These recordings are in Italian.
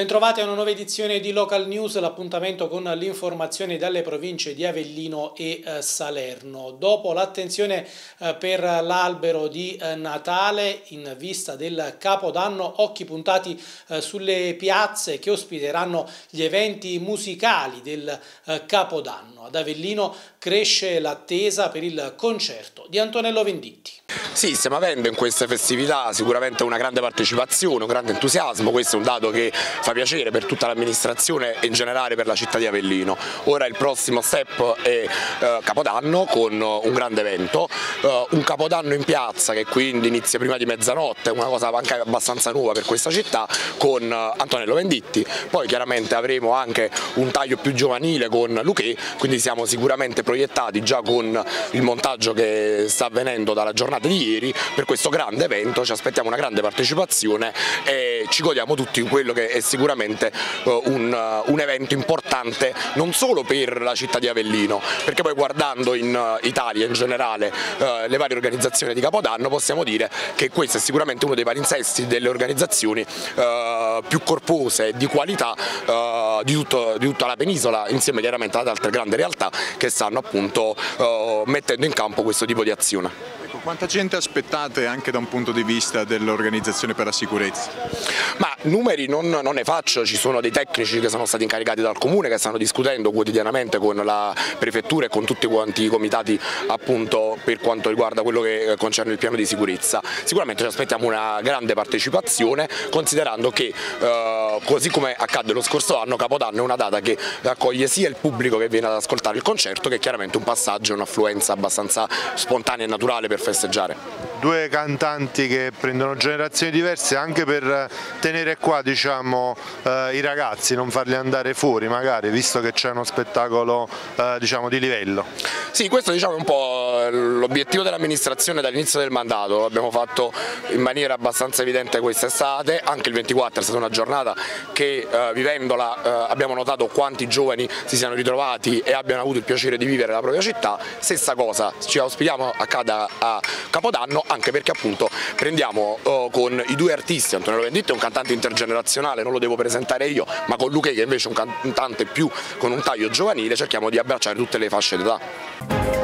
Bentrovati a una nuova edizione di Local News, l'appuntamento con l'informazione dalle province di Avellino e eh, Salerno. Dopo l'attenzione eh, per l'albero di eh, Natale in vista del Capodanno, occhi puntati sulle piazze che ospiteranno gli eventi musicali del Capodanno. Ad Avellino cresce l'attesa per il concerto di Antonello Venditti. Sì, stiamo avendo in queste festività sicuramente una grande partecipazione, un grande entusiasmo, questo è un dato che fa fa piacere per tutta l'amministrazione e in generale per la città di Avellino. Ora il prossimo step è eh, Capodanno con eh, un grande evento, eh, un Capodanno in piazza che quindi inizia prima di mezzanotte, una cosa anche abbastanza nuova per questa città, con eh, Antonello Venditti, poi chiaramente avremo anche un taglio più giovanile con Luché, quindi siamo sicuramente proiettati già con il montaggio che sta avvenendo dalla giornata di ieri per questo grande evento, ci aspettiamo una grande partecipazione e ci godiamo tutti in quello che è sicuramente sicuramente eh, un, eh, un, evento importante non solo per la città di Avellino, perché poi guardando in eh, Italia in generale le varie organizzazioni di Capodanno possiamo dire che questo è sicuramente uno dei palinsesti delle organizzazioni più corpose e di qualità di, tutto, di, tutta la penisola, insieme chiaramente ad altre grandi realtà che stanno appunto mettendo in campo questo tipo di azione. Ecco, quanta gente aspettate anche da un punto di vista dell'organizzazione per la sicurezza? Ma Numeri non, non, ne faccio, ci sono dei tecnici che sono stati incaricati dal comune che stanno discutendo quotidianamente con la prefettura e con tutti quanti i comitati appunto per quanto riguarda quello che eh, concerne il piano di sicurezza. Sicuramente ci aspettiamo una grande partecipazione considerando che eh, così come accadde lo scorso anno Capodanno è una data che accoglie sia il pubblico che viene ad ascoltare il concerto che chiaramente un passaggio e un'affluenza abbastanza spontanea e naturale per festeggiare due cantanti che prendono generazioni diverse anche per eh, tenere qua diciamo, eh, i ragazzi, non farli andare fuori magari, visto che c'è uno spettacolo eh, diciamo, di livello. Sì, questo diciamo, è un po' l'obiettivo dell'amministrazione dall'inizio del mandato, l'abbiamo fatto in maniera abbastanza evidente quest'estate, anche il 24 è stata una giornata che eh, vivendola eh, abbiamo notato quanti giovani si siano ritrovati e abbiano avuto il piacere di vivere la propria città, stessa cosa ci auspichiamo accada a Capodanno anche perché appunto prendiamo eh, con i due artisti, Antonello Venditti è un cantante intergenerazionale, non lo devo presentare io, ma con Luque che invece è un cantante più con un taglio giovanile, cerchiamo di abbracciare tutte le fasce d'età.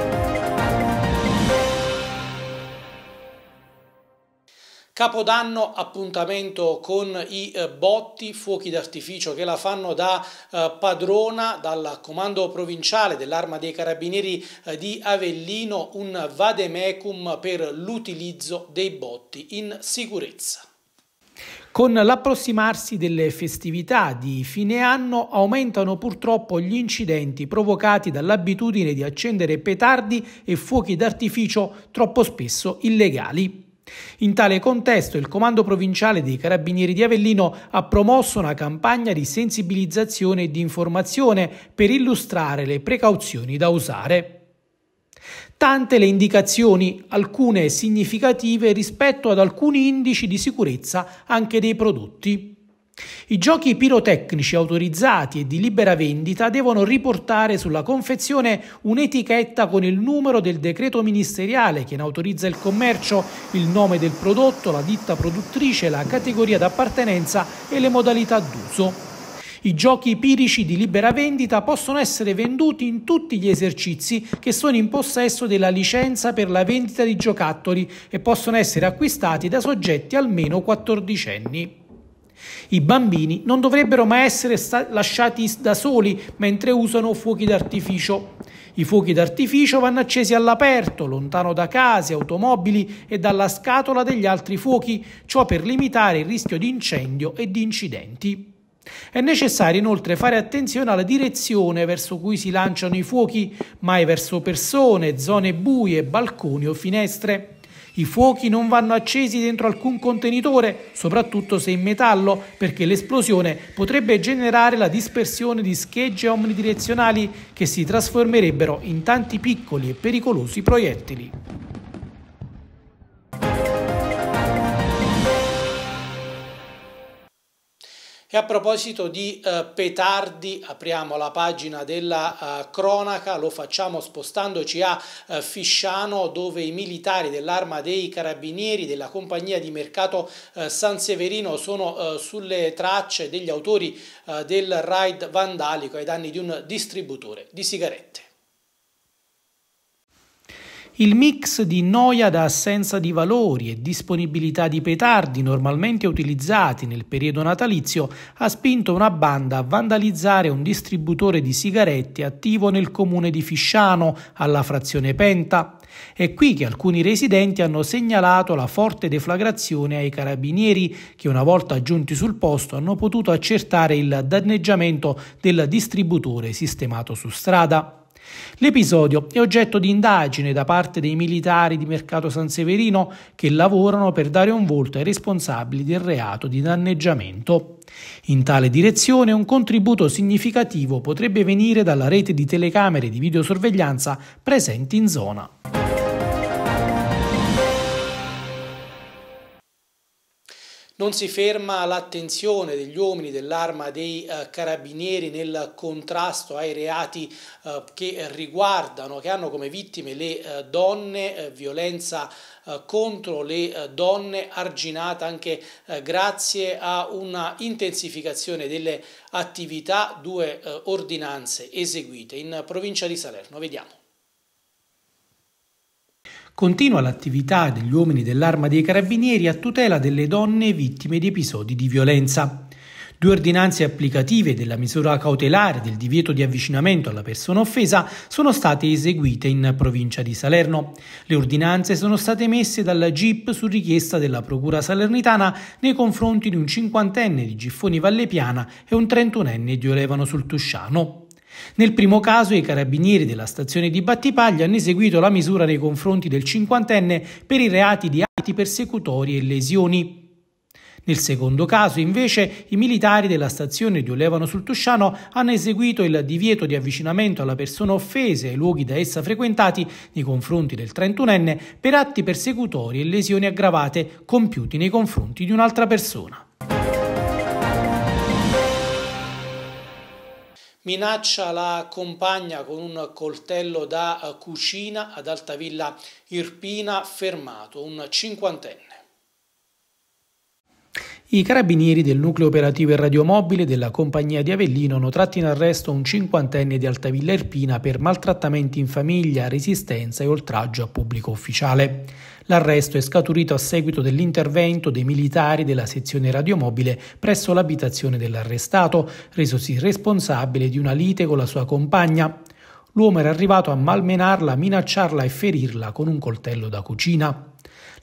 Capodanno appuntamento con i eh, botti, fuochi d'artificio che la fanno da eh, padrona dal comando provinciale dell'arma dei carabinieri eh, di Avellino, un vademecum per l'utilizzo dei botti in sicurezza. Con l'approssimarsi delle festività di fine anno aumentano purtroppo gli incidenti provocati dall'abitudine di accendere petardi e fuochi d'artificio troppo spesso illegali. In tale contesto il Comando Provinciale dei Carabinieri di Avellino ha promosso una campagna di sensibilizzazione e di informazione per illustrare le precauzioni da usare. Tante le indicazioni, alcune significative rispetto ad alcuni indici di sicurezza anche dei prodotti. I giochi pirotecnici autorizzati e di libera vendita devono riportare sulla confezione un'etichetta con il numero del decreto ministeriale che ne autorizza il commercio, il nome del prodotto, la ditta produttrice, la categoria d'appartenenza e le modalità d'uso. I giochi pirici di libera vendita possono essere venduti in tutti gli esercizi che sono in possesso della licenza per la vendita di giocattoli e possono essere acquistati da soggetti almeno quattordicenni. I bambini non dovrebbero mai essere sta- lasciati da soli mentre usano fuochi d'artificio. I fuochi d'artificio vanno accesi all'aperto, lontano da case, automobili e dalla scatola degli altri fuochi, ciò per limitare il rischio di incendio e di incidenti. È necessario inoltre fare attenzione alla direzione verso cui si lanciano i fuochi, mai verso persone, zone buie, balconi o finestre. I fuochi non vanno accesi dentro alcun contenitore, soprattutto se in metallo, perché l'esplosione potrebbe generare la dispersione di schegge omnidirezionali che si trasformerebbero in tanti piccoli e pericolosi proiettili. E a proposito di eh, petardi, apriamo la pagina della eh, cronaca, lo facciamo spostandoci a eh, Fisciano dove i militari dell'arma dei carabinieri della compagnia di mercato eh, San Severino sono eh, sulle tracce degli autori eh, del raid vandalico ai danni di un distributore di sigarette. Il mix di noia da assenza di valori e disponibilità di petardi normalmente utilizzati nel periodo natalizio ha spinto una banda a vandalizzare un distributore di sigarette attivo nel comune di Fisciano, alla frazione Penta. È qui che alcuni residenti hanno segnalato la forte deflagrazione ai carabinieri che una volta giunti sul posto hanno potuto accertare il danneggiamento del distributore sistemato su strada. L'episodio è oggetto di indagine da parte dei militari di Mercato San Severino che lavorano per dare un volto ai responsabili del reato di danneggiamento. In tale direzione un contributo significativo potrebbe venire dalla rete di telecamere di videosorveglianza presenti in zona. Non si ferma l'attenzione degli uomini dell'arma dei eh, carabinieri nel contrasto ai reati eh, che riguardano, che hanno come vittime le eh, donne, violenza contro le donne arginata anche grazie a una intensificazione delle attività, due ordinanze eseguite in provincia di Salerno. Vediamo. Continua l'attività degli uomini dell'Arma dei Carabinieri a tutela delle donne vittime di episodi di violenza. Due ordinanze applicative della misura cautelare del divieto di avvicinamento alla persona offesa sono state eseguite in provincia di Salerno. Le ordinanze sono state emesse dalla GIP su richiesta della Procura salernitana nei confronti di un cinquantenne di Giffoni Vallepiana e un trentunenne di Olevano sul Tusciano. Nel primo caso i carabinieri della stazione di Battipaglia hanno eseguito la misura nei confronti del cinquantenne per i reati di atti persecutori e lesioni. Nel secondo caso, invece, i militari della stazione di Olevano sul Tusciano hanno eseguito il divieto di avvicinamento alla persona offesa e ai luoghi da essa frequentati nei confronti del 31enne per atti persecutori e lesioni aggravate compiuti nei confronti di un'altra persona. minaccia la compagna con un coltello da cucina ad Altavilla Irpina, fermato un cinquantenne. I carabinieri del nucleo operativo e radiomobile della compagnia di Avellino hanno tratto in arresto un cinquantenne di Altavilla Irpina per maltrattamenti in famiglia, resistenza e oltraggio a pubblico ufficiale. L'arresto è scaturito a seguito dell'intervento dei militari della sezione radiomobile presso l'abitazione dell'arrestato, resosi responsabile di una lite con la sua compagna. L'uomo era arrivato a malmenarla, minacciarla e ferirla con un coltello da cucina.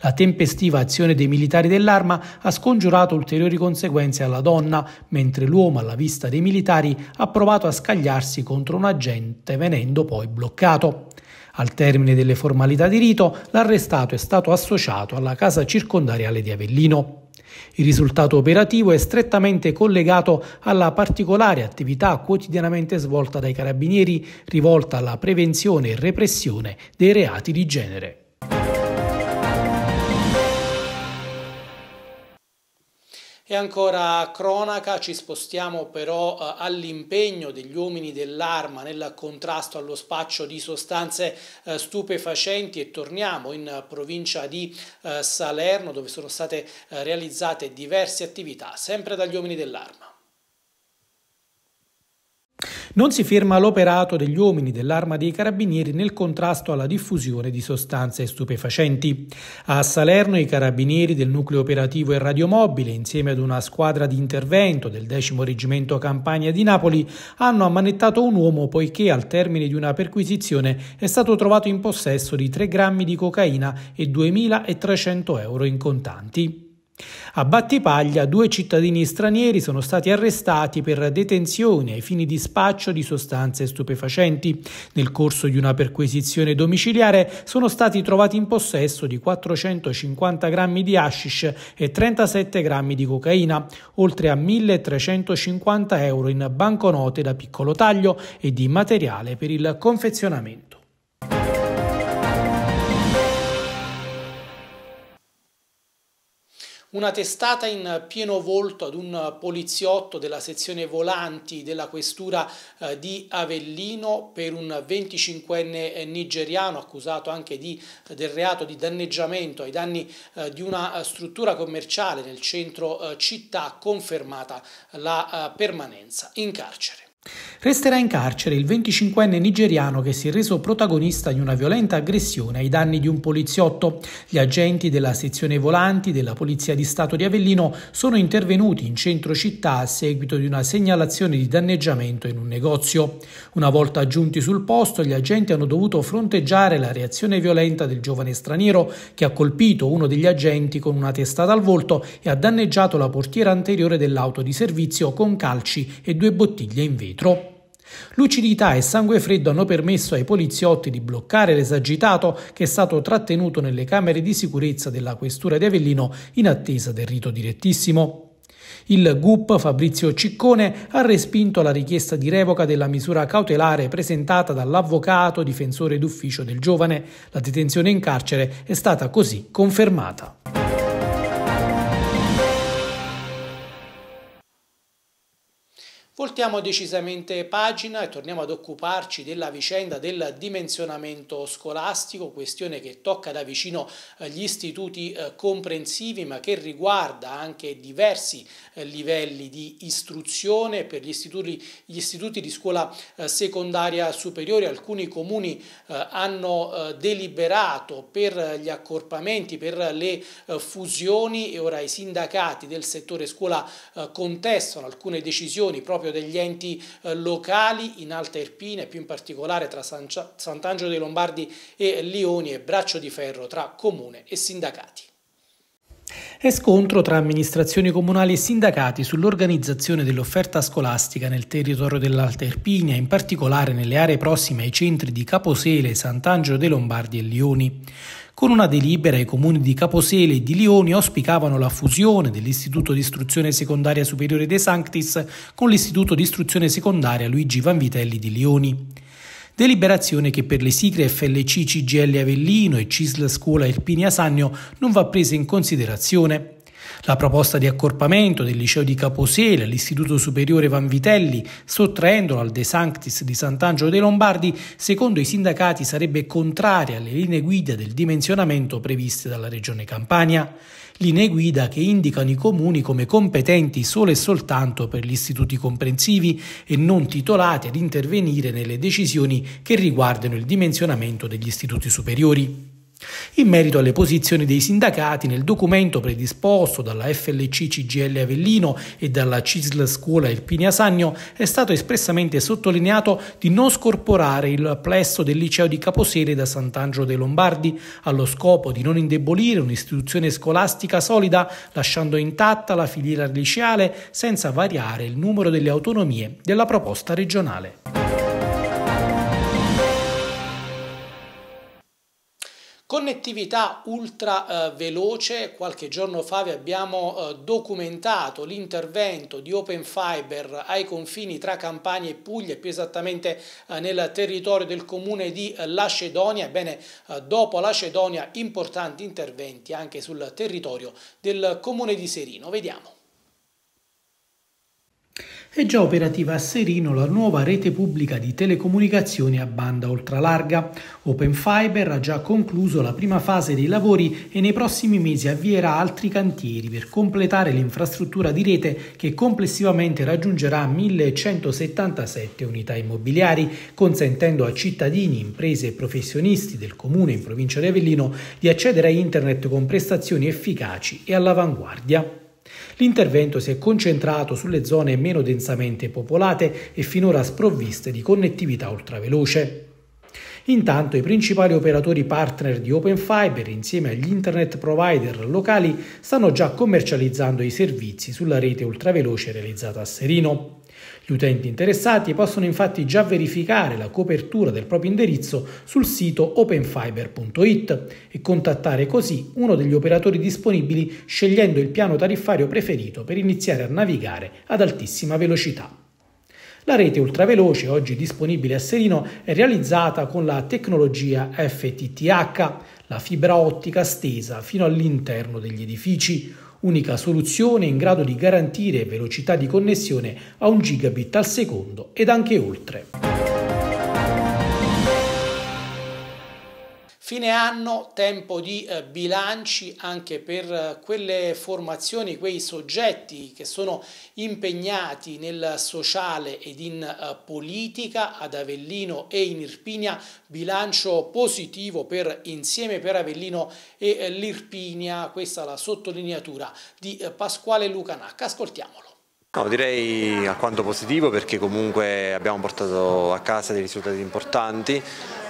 La tempestiva azione dei militari dell'arma ha scongiurato ulteriori conseguenze alla donna, mentre l'uomo, alla vista dei militari, ha provato a scagliarsi contro un agente, venendo poi bloccato. Al termine delle formalità di rito, l'arrestato è stato associato alla casa circondariale di Avellino. Il risultato operativo è strettamente collegato alla particolare attività quotidianamente svolta dai carabinieri rivolta alla prevenzione e repressione dei reati di genere. E ancora cronaca, ci spostiamo però eh, all'impegno degli uomini dell'arma nel contrasto allo spaccio di sostanze eh, stupefacenti e torniamo in provincia di eh, Salerno dove sono state eh, realizzate diverse attività sempre dagli uomini dell'arma. Non si ferma l'operato degli uomini dell'arma dei carabinieri nel contrasto alla diffusione di sostanze stupefacenti. A Salerno i carabinieri del nucleo operativo e radiomobile, insieme ad una squadra di intervento del X Reggimento Campania di Napoli, hanno ammanettato un uomo poiché al termine di una perquisizione è stato trovato in possesso di 3 grammi di cocaina e 2.300 euro in contanti. A Battipaglia due cittadini stranieri sono stati arrestati per detenzione ai fini di spaccio di sostanze stupefacenti. Nel corso di una perquisizione domiciliare sono stati trovati in possesso di 450 grammi di hashish e 37 grammi di cocaina, oltre a 1.350 euro in banconote da piccolo taglio e di materiale per il confezionamento. una testata in pieno volto ad un poliziotto della sezione volanti della questura eh, di Avellino per un 25enne eh, nigeriano accusato anche di, eh, del reato di danneggiamento ai danni di una struttura commerciale nel centro città confermata la permanenza in carcere. Resterà in carcere il 25enne nigeriano che si è reso protagonista di una violenta aggressione ai danni di un poliziotto. Gli agenti della sezione volanti della Polizia di Stato di Avellino sono intervenuti in centro città a seguito di una segnalazione di danneggiamento in un negozio. Una volta giunti sul posto, gli agenti hanno dovuto fronteggiare la reazione violenta del giovane straniero che ha colpito uno degli agenti con una testata al volto e ha danneggiato la portiera anteriore dell'auto di servizio con calci e due bottiglie in vetro vetro. Lucidità e sangue freddo hanno permesso ai poliziotti di bloccare l'esagitato che è stato trattenuto nelle camere di sicurezza della questura di Avellino in attesa del rito direttissimo. Il GUP Fabrizio Ciccone ha respinto la richiesta di revoca della misura cautelare presentata dall'avvocato difensore d'ufficio del giovane. La detenzione in carcere è stata così confermata. Voltiamo decisamente pagina e torniamo ad occuparci della vicenda del dimensionamento scolastico, questione che tocca da vicino eh, gli istituti eh, comprensivi ma che riguarda anche diversi eh, livelli di istruzione per gli istituti, gli istituti di scuola secondaria superiore. Alcuni comuni hanno deliberato per gli accorpamenti, per le fusioni e ora i sindacati del settore scuola contestano alcune decisioni proprio proprio degli enti eh, locali in Alta Irpina e più in particolare tra Sant'Angelo dei Lombardi e Lioni e Braccio di Ferro tra comune e sindacati. È scontro tra amministrazioni comunali e sindacati sull'organizzazione dell'offerta scolastica nel territorio dell'Alta Erpinia, in particolare nelle aree prossime ai centri di Caposele, Sant'Angelo dei Lombardi e Lioni. Con una delibera i comuni di Caposele e di Lioni auspicavano la fusione dell'Istituto di Istruzione Secondaria Superiore De Sanctis con l'Istituto di Istruzione Secondaria Luigi Vanvitelli di Lioni. Deliberazione che per le sigle FLC CGL Avellino e CISL Scuola Irpinia Sannio non va presa in considerazione. La proposta di accorpamento del liceo di Caposele all'Istituto Superiore Vanvitelli, sottraendolo al De Sanctis di Sant'Angelo dei Lombardi, secondo i sindacati sarebbe contraria alle linee guida del dimensionamento previste dalla Regione Campania linee guida che indicano i comuni come competenti solo e soltanto per gli istituti comprensivi e non titolati ad intervenire nelle decisioni che riguardano il dimensionamento degli istituti superiori. In merito alle posizioni dei sindacati, nel documento predisposto dalla FLC CGL Avellino e dalla CISL Scuola Irpinia Sagno è stato espressamente sottolineato di non scorporare il plesso del liceo di Caposere da Sant'Angelo dei Lombardi allo scopo di non indebolire un'istituzione scolastica solida lasciando intatta la filiera liceale senza variare il numero delle autonomie della proposta regionale. Connettività ultra eh, veloce, qualche giorno fa vi abbiamo eh, documentato l'intervento di Open Fiber ai confini tra Campania e Puglia, più esattamente eh, nel territorio del comune di eh, Lacedonia. Ebbene, eh, dopo Lacedonia importanti interventi anche sul territorio del comune di Serino. Vediamo è già operativa a Serino la nuova rete pubblica di telecomunicazioni a banda ultralarga. Open Fiber ha già concluso la prima fase dei lavori e nei prossimi mesi avvierà altri cantieri per completare l'infrastruttura di rete che complessivamente raggiungerà 1177 unità immobiliari, consentendo a cittadini, imprese e professionisti del comune in provincia di Avellino di accedere a internet con prestazioni efficaci e all'avanguardia. L'intervento si è concentrato sulle zone meno densamente popolate e finora sprovviste di connettività ultraveloce. Intanto i principali operatori partner di Open Fiber insieme agli internet provider locali stanno già commercializzando i servizi sulla rete ultraveloce realizzata a Serino. Gli utenti interessati possono infatti già verificare la copertura del proprio indirizzo sul sito openfiber.it e contattare così uno degli operatori disponibili scegliendo il piano tariffario preferito per iniziare a navigare ad altissima velocità. La rete ultraveloce, oggi disponibile a Serino, è realizzata con la tecnologia FTTH, la fibra ottica stesa fino all'interno degli edifici, unica soluzione in grado di garantire velocità di connessione a un gigabit al secondo ed anche oltre. Fine anno, tempo di eh, bilanci anche per eh, quelle formazioni, quei soggetti che sono impegnati nel sociale ed in eh, politica ad Avellino e in Irpinia, bilancio positivo per Insieme per Avellino e eh, l'Irpinia, questa è la sottolineatura di eh, Pasquale Lucanacca, ascoltiamolo. No, direi alquanto positivo perché comunque abbiamo portato a casa dei risultati importanti,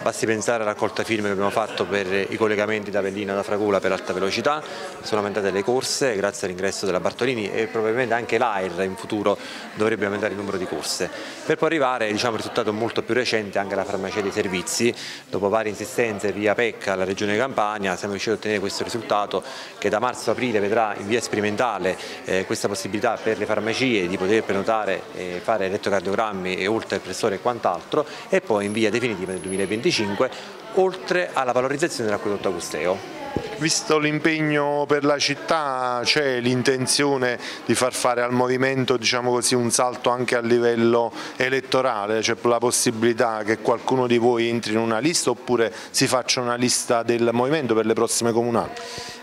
Basti pensare alla raccolta firme che abbiamo fatto per i collegamenti da Avellino da Fragula per alta velocità, sono aumentate le corse grazie all'ingresso della Bartolini e probabilmente anche l'AIR in futuro dovrebbe aumentare il numero di corse. Per poi arrivare diciamo, al risultato molto più recente anche alla farmacia dei servizi, dopo varie insistenze via PEC alla Regione Campania siamo riusciti ad ottenere questo risultato che da marzo-aprile vedrà in via sperimentale eh, questa possibilità per le farmacie di poter prenotare e fare elettrocardiogrammi e oltre al pressore e quant'altro e poi in via definitiva nel 2020 2025, oltre alla valorizzazione dell'acquedotto Agusteo. Visto l'impegno per la città c'è l'intenzione di far fare al movimento diciamo così, un salto anche a livello elettorale, c'è la possibilità che qualcuno di voi entri in una lista oppure si faccia una lista del movimento per le prossime comunali?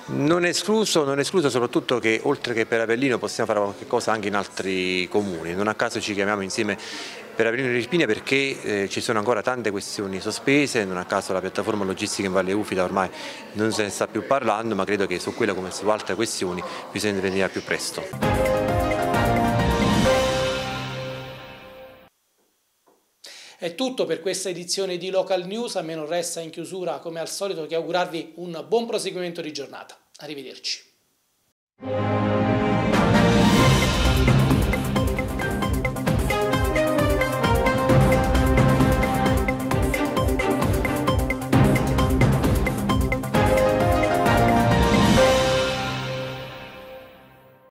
Non escluso, non escluso soprattutto che oltre che per Avellino possiamo fare qualcosa anche in altri comuni, non a caso ci chiamiamo insieme per aprire in Irpina perché eh, ci sono ancora tante questioni sospese, non a caso la piattaforma logistica in Valle Ufida ormai non se ne sta più parlando, ma credo che su quella come su altre questioni bisogna intervenire più presto. È tutto per questa edizione di Local News, a me non resta in chiusura come al solito che augurarvi un buon proseguimento di giornata. Arrivederci.